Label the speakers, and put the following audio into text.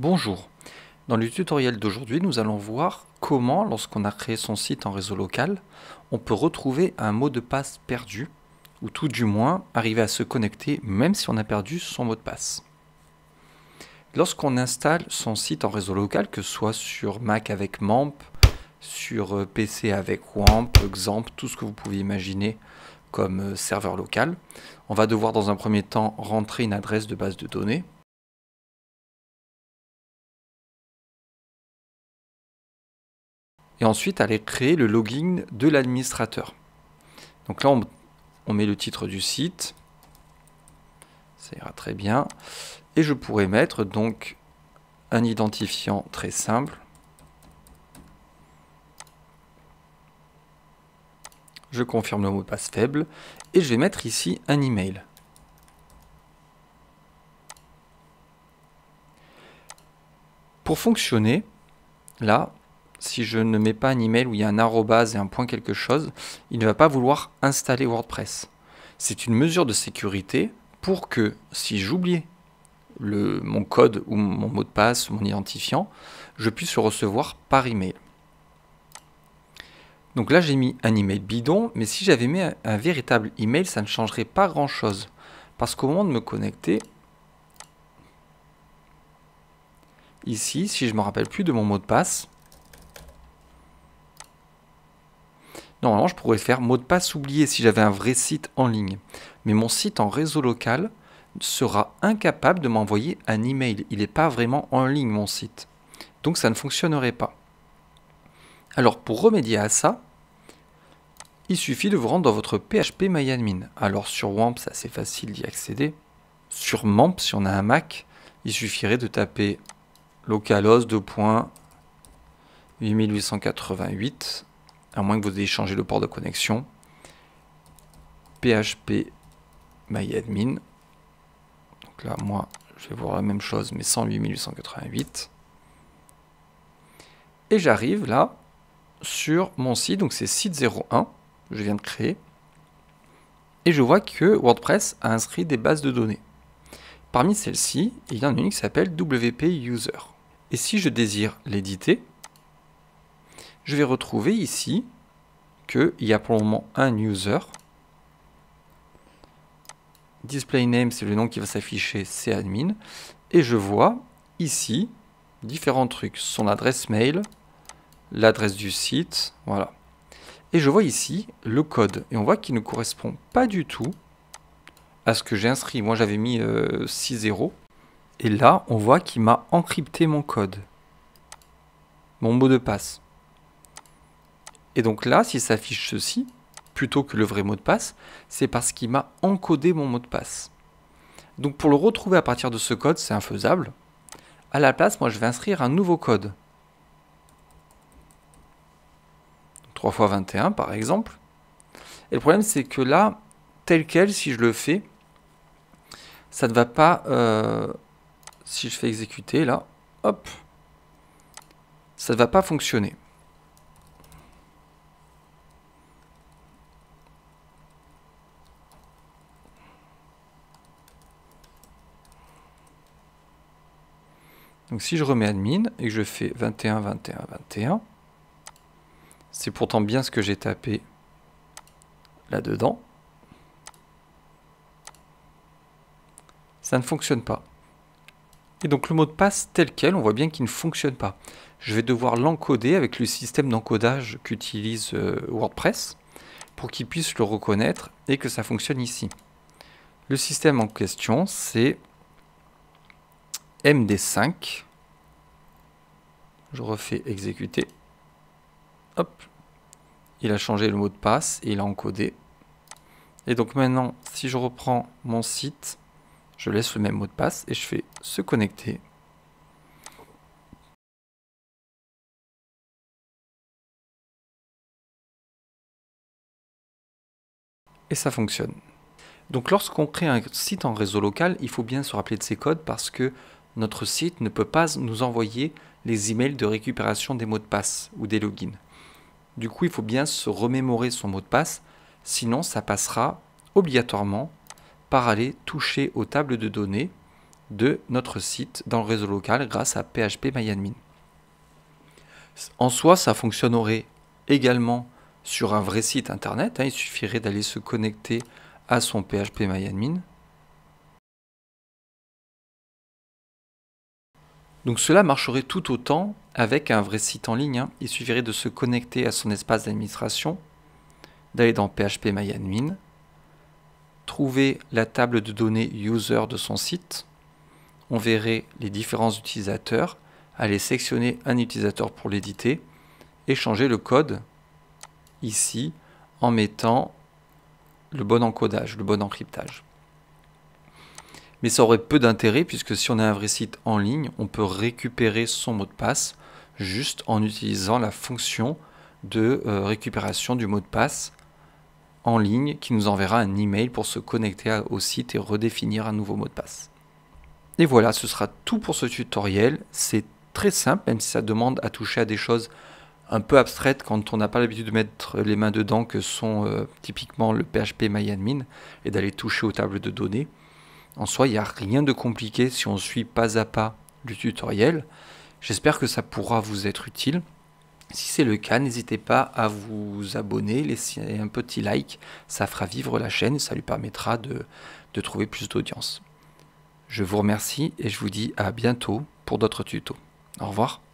Speaker 1: Bonjour. Dans le tutoriel d'aujourd'hui, nous allons voir comment, lorsqu'on a créé son site en réseau local, on peut retrouver un mot de passe perdu, ou tout du moins arriver à se connecter même si on a perdu son mot de passe. Lorsqu'on installe son site en réseau local, que ce soit sur Mac avec MAMP, sur euh, PC avec WAMP, XAMPP, tout ce que vous pouvez imaginer comme euh, serveur local, on va devoir dans un premier temps rentrer une adresse de base de données et ensuite aller créer le login de l'administrateur. Donc là, on, on, met le titre du site, ça ira très bien, et je pourrais mettre donc un identifiant très simple. Je confirme le mot de passe faible et je vais mettre ici un email. Pour fonctionner, là, si je ne mets pas un email où il y a un et un point quelque chose, il ne va pas vouloir installer WordPress. C'est une mesure de sécurité pour que si j'oublie mon code ou mon mot de passe, mon identifiant, je puisse le recevoir par email. Donc là j'ai mis un email bidon, mais si j'avais mis un, un véritable email, ça ne changerait pas grand chose. Parce qu'au moment de me connecter, ici, si je ne me rappelle plus de mon mot de passe, normalement, je pourrais faire mot de passe oublié si j'avais un vrai site en ligne. Mais mon site en réseau local sera incapable de m'envoyer un email. Il n'est pas vraiment en ligne, mon site. Donc ça ne fonctionnerait pas. Alors pour remédier à ça, il suffit de vous rendre dans votre PHP MyAdmin. Alors sur WAMP, c'est assez facile d'y accéder. Sur MAMP, si on a un Mac, il suffirait de taper localhost 2.8888 à moins que vous ayez changé le port de connexion. PHP myadmin. Donc là, moi, je vais voir la même chose, mais 108 Et j'arrive là sur mon site, donc c'est site 01, je viens de créer. Et je vois que WordPress a inscrit des bases de données. Parmi celles-ci, il y en a une qui s'appelle WP User. Et si je désire l'éditer, je vais retrouver ici qu'il y a pour le moment un user. Display name, c'est le nom qui va s'afficher, c'est admin. Et je vois ici différents trucs. Son adresse mail, l'adresse du site, voilà. Et je vois ici le code. Et on voit qu'il ne correspond pas du tout à ce que j'ai inscrit. Moi, j'avais mis 6.0. Euh, 6 Et là, on voit qu'il m'a encrypté mon code. Mon mot de passe. Et donc là, s'il s'affiche ceci, plutôt que le vrai mot de passe, c'est parce qu'il m'a encodé mon mot de passe. Donc pour le retrouver à partir de ce code, c'est infaisable. À la place, moi je vais inscrire un nouveau code. 3 x 21 par exemple. Et le problème c'est que là, tel quel, si je le fais, ça ne va pas... Euh, si je fais exécuter là, hop, ça ne va pas fonctionner. Donc si je remets admin et que je fais 21, 21, 21, c'est pourtant bien ce que j'ai tapé là-dedans. Ça ne fonctionne pas. Et donc le mot de passe tel quel, on voit bien qu'il ne fonctionne pas. Je vais devoir l'encoder avec le système d'encodage qu'utilise euh, WordPress pour qu'il puisse le reconnaître et que ça fonctionne ici. Le système en question, c'est MD5. Je refais exécuter. Hop. Il a changé le mot de passe et il a encodé. Et donc maintenant, si je reprends mon site, je laisse le même mot de passe et je fais se connecter. Et ça fonctionne. Donc lorsqu'on crée un site en réseau local, il faut bien se rappeler de ces codes parce que notre site ne peut pas nous envoyer les emails de récupération des mots de passe ou des logins. Du coup, il faut bien se remémorer son mot de passe, sinon ça passera obligatoirement par aller toucher aux tables de données de notre site dans le réseau local grâce à PHP En soi, ça fonctionnerait également sur un vrai site internet. Hein. il suffirait d'aller se connecter à son phpMyAdmin. Donc cela marcherait tout autant avec un vrai site en ligne. Hein. Il suffirait de se connecter à son espace d'administration, d'aller dans PHP trouver la table de données user de son site. On verrait les différents utilisateurs, aller sectionner un utilisateur pour l'éditer et changer le code ici en mettant le bon encodage, le bon encryptage mais ça aurait peu d'intérêt puisque si on a un vrai site en ligne, on peut récupérer son mot de passe juste en utilisant la fonction de euh, récupération du mot de passe en ligne qui nous enverra un email pour se connecter au site et redéfinir un nouveau mot de passe. Et voilà, ce sera tout pour ce tutoriel. C'est très simple, même si ça demande à toucher à des choses un peu abstraites quand on n'a pas l'habitude de mettre les mains dedans, que sont euh, typiquement le PHP MyAdmin, et d'aller toucher aux tables de données. En soi, il n'y a rien de compliqué si on suit pas à pas le tutoriel. J'espère que ça pourra vous être utile. Si c'est le cas, n'hésitez pas à vous abonner, laisser un petit like, ça fera vivre la chaîne, ça lui permettra de, de trouver plus d'audience. Je vous remercie et je vous dis à bientôt pour d'autres tutos. Au revoir.